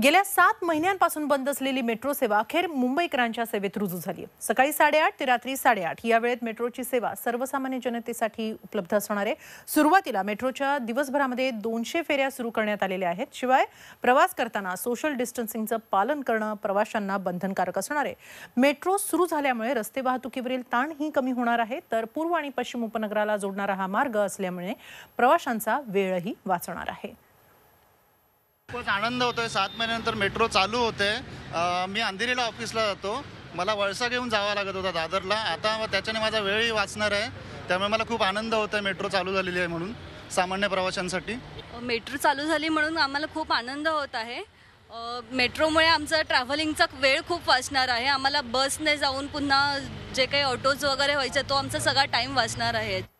गेल्या सात महिन्यांपासून बंद असलेली मेट्रो सेवा अखेर मुंबईकरांच्या सेवेत रुजू झाली आहे सकाळी साडेआठ ते रात्री साडेआठ या वेळेत मेट्रोची सेवा सर्वसामान्य जनतेसाठी उपलब्ध असणार आहे सुरुवातीला मेट्रोच्या दिवसभरामध्ये दोनशे फेऱ्या सुरू करण्यात आलेल्या आहेत शिवाय प्रवास करताना सोशल डिस्टन्सिंगचं पालन करणं प्रवाशांना बंधनकारक असणार आहे मेट्रो सुरू झाल्यामुळे रस्ते वाहतुकीवरील ताणही कमी होणार आहे तर पूर्व आणि पश्चिम उपनगराला जोडणारा हा मार्ग असल्यामुळे प्रवाशांचा वेळही वाचणार आहे खूपच आनंद होतोय सात महिन्यानंतर मेट्रो चालू होते मी अंधेरीला ऑफिसला जातो मला वळसा घेऊन जावा लागत होता दादरला आता त्याच्याने माझा वेळही वाचणार आहे त्यामुळे मला खूप आनंद होतोय मेट्रो चालू झालेली आहे म्हणून सामान्य प्रवाशांसाठी मेट्रो चालू झाली म्हणून आम्हाला खूप आनंद होत आहे मेट्रोमुळे आमचा ट्रॅव्हलिंगचा वेळ खूप वाचणार आहे आम्हाला बसने जाऊन पुन्हा जे काही ऑटोज वगैरे व्हायचे तो आमचा सगळा टाईम वाचणार आहे